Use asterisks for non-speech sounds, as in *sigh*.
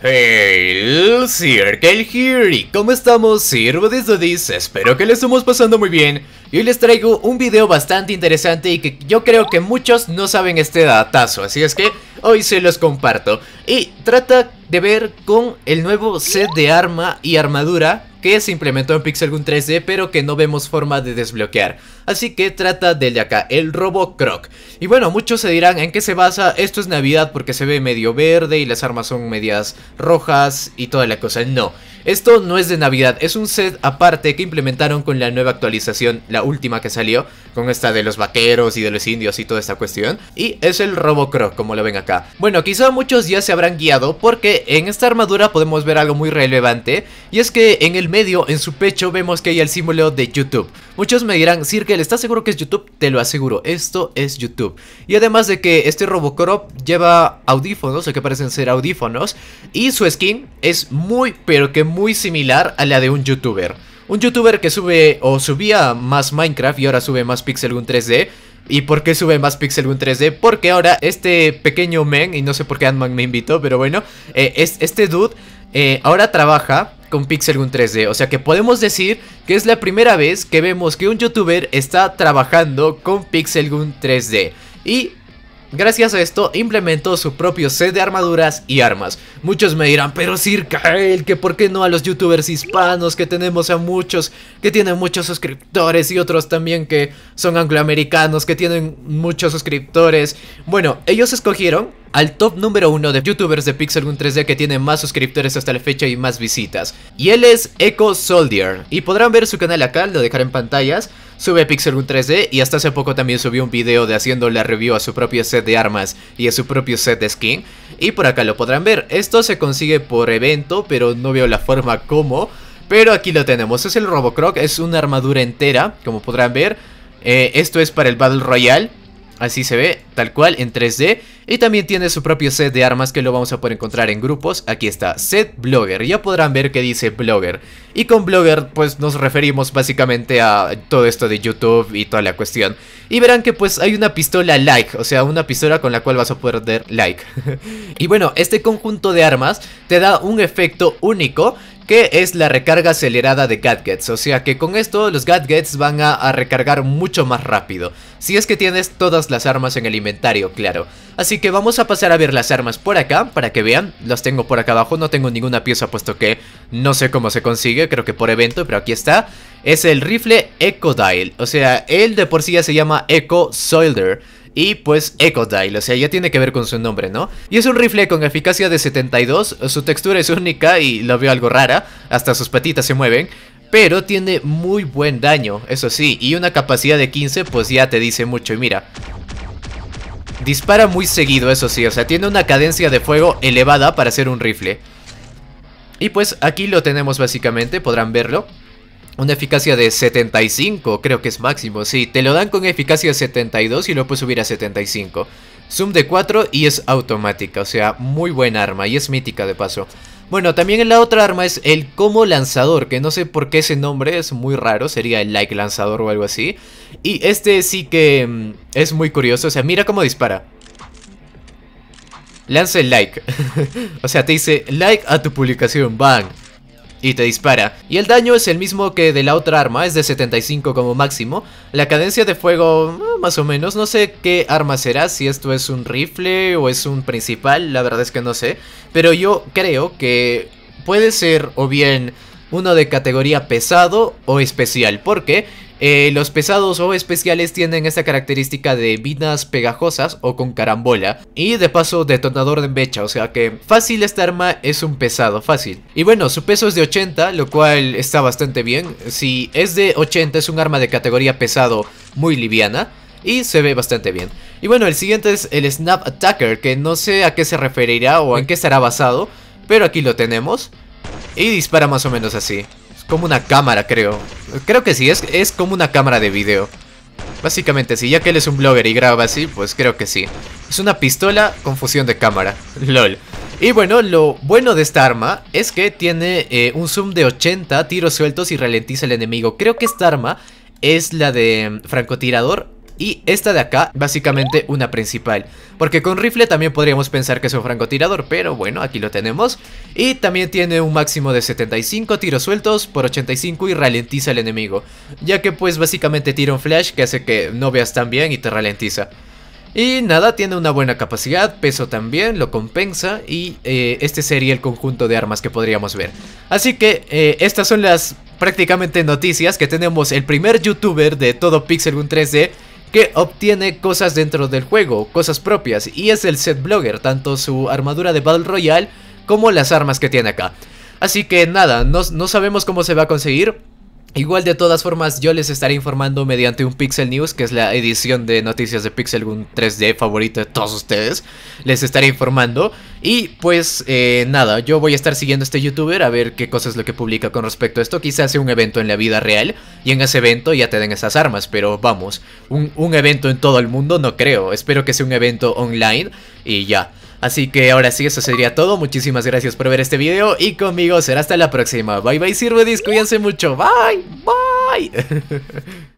Hey, Circle here, ¿y cómo estamos? Sirvo de Dis, espero que le estemos pasando muy bien Y hoy les traigo un video bastante interesante y que yo creo que muchos no saben este datazo Así es que hoy se los comparto Y trata de ver con el nuevo set de arma y armadura que se implementó en Pixel Gun 3D pero que no vemos forma de desbloquear Así que trata del de acá, el Robocroc. Y bueno, muchos se dirán en qué se basa. Esto es Navidad porque se ve medio verde y las armas son medias rojas y toda la cosa. No. Esto no es de Navidad, es un set aparte que implementaron con la nueva actualización, la última que salió, con esta de los vaqueros y de los indios y toda esta cuestión. Y es el Robocroc, como lo ven acá. Bueno, quizá muchos ya se habrán guiado porque en esta armadura podemos ver algo muy relevante. Y es que en el medio, en su pecho, vemos que hay el símbolo de YouTube. Muchos me dirán, Sir, ¿estás seguro que es YouTube? Te lo aseguro, esto es YouTube. Y además de que este Robocop lleva audífonos, o que parecen ser audífonos, y su skin es muy, pero que muy similar a la de un youtuber. Un youtuber que sube o subía más Minecraft y ahora sube más Pixel Gun 3D. ¿Y por qué sube más Pixel Gun 3D? Porque ahora este pequeño men, y no sé por qué Ant-Man me invitó, pero bueno, eh, es, este dude eh, ahora trabaja con Pixel Gun 3D. O sea que podemos decir que es la primera vez que vemos que un youtuber está trabajando con Pixel Gun 3D. Y Gracias a esto implementó su propio set de armaduras y armas. Muchos me dirán, pero Sir Kael, que por qué no a los youtubers hispanos que tenemos a muchos, que tienen muchos suscriptores y otros también que son angloamericanos, que tienen muchos suscriptores. Bueno, ellos escogieron al top número uno de youtubers de Pixelgun 3D que tiene más suscriptores hasta la fecha y más visitas. Y él es Echo Soldier. Y podrán ver su canal acá, lo dejaré en pantallas. Sube 1 3D y hasta hace poco también subió un video de haciendo la review a su propio set de armas y a su propio set de skin. Y por acá lo podrán ver. Esto se consigue por evento, pero no veo la forma como. Pero aquí lo tenemos, es el Robocroc, es una armadura entera, como podrán ver. Eh, esto es para el Battle Royale. Así se ve, tal cual, en 3D. Y también tiene su propio set de armas que lo vamos a poder encontrar en grupos. Aquí está, set blogger. Ya podrán ver que dice blogger. Y con blogger, pues nos referimos básicamente a todo esto de YouTube y toda la cuestión. Y verán que pues hay una pistola like, o sea, una pistola con la cual vas a poder dar like. *laughs* y bueno, este conjunto de armas te da un efecto único que es la recarga acelerada de gadgets, o sea que con esto los gadgets van a, recargar mucho más rápido, si es que tienes todas las armas en el inventario, claro. Así que vamos a pasar a ver las armas por acá, para que vean, las tengo por acá abajo, no tengo ninguna pieza puesto que no sé cómo se consigue, creo que por evento, pero aquí está. Es el rifle Echo Dial, o sea, él de por sí ya se llama Eco Solder y pues Ecodile, o sea, ya tiene que ver con su nombre, ¿no? Y es un rifle con eficacia de 72, su textura es única y la veo algo rara, hasta sus patitas se mueven, pero tiene muy buen daño, eso sí, y una capacidad de 15 pues ya te dice mucho y mira. Dispara muy seguido, eso sí, o sea, tiene una cadencia de fuego elevada para ser un rifle. Y pues aquí lo tenemos básicamente, podrán verlo una eficacia de 75, creo que es máximo, sí, te lo dan con eficacia de 72 y lo puedes subir a 75. Zoom de 4 y es automática, o sea, muy buena arma y es mítica de paso. Bueno, también la otra arma es el como lanzador, que no sé por qué ese nombre es muy raro, sería el like lanzador o algo así. Y este sí que mm, es muy curioso, o sea, mira cómo dispara. Lanza el like, *laughs* o sea, te dice like a tu publicación, bang y te dispara. Y el daño es el mismo que de la otra arma, es de 75 como máximo. La cadencia de fuego, mm, más o menos, no sé qué arma será, si esto es un rifle o es un principal, la verdad es que no sé. Pero yo creo que puede ser o bien uno de categoría pesado o especial, porque eh, los pesados o especiales tienen esta característica de vinas pegajosas o con carambola y de paso detonador de mecha, o sea que fácil esta arma es un pesado, fácil. Y bueno, su peso es de 80, lo cual está bastante bien. Si es de 80 es un arma de categoría pesado muy liviana y se ve bastante bien. Y bueno, el siguiente es el Snap Attacker, que no sé a qué se referirá o en qué estará basado, pero aquí lo tenemos y dispara más o menos así como una cámara, creo. Creo que sí, es, es como una cámara de video. Básicamente sí, ya que él es un blogger y graba así, pues creo que sí. Es una pistola con fusión de cámara. *laughs* LOL. Y bueno, lo bueno de esta arma es que tiene eh, un zoom de 80 tiros sueltos y ralentiza el enemigo. Creo que esta arma es la de mm, francotirador y esta de acá básicamente una principal. Porque con rifle también podríamos pensar que es un francotirador, pero bueno, aquí lo tenemos. Y también tiene un máximo de 75 tiros sueltos por 85 y ralentiza al enemigo. Ya que pues básicamente tira un flash que hace que no veas tan bien y te ralentiza. Y nada, tiene una buena capacidad, peso también, lo compensa y eh, este sería el conjunto de armas que podríamos ver. Así que eh, estas son las prácticamente noticias que tenemos el primer youtuber de todo 1 3D que obtiene cosas dentro del juego, cosas propias, y es el set blogger, tanto su armadura de Battle Royale como las armas que tiene acá. Así que nada, no, no sabemos cómo se va a conseguir, Igual de todas formas yo les estaré informando mediante un Pixel News, que es la edición de noticias de Pixel, un 3D favorito de todos ustedes. Les estaré informando. Y pues eh, nada, yo voy a estar siguiendo a este youtuber a ver qué cosas es lo que publica con respecto a esto. Quizás sea un evento en la vida real y en ese evento ya te den esas armas, pero vamos, un, un evento en todo el mundo no creo. Espero que sea un evento online y ya. Así que ahora sí, eso sería todo. Muchísimas gracias por ver este video y conmigo será hasta la próxima. Bye bye, sirve cuídense mucho. Bye, bye. *laughs*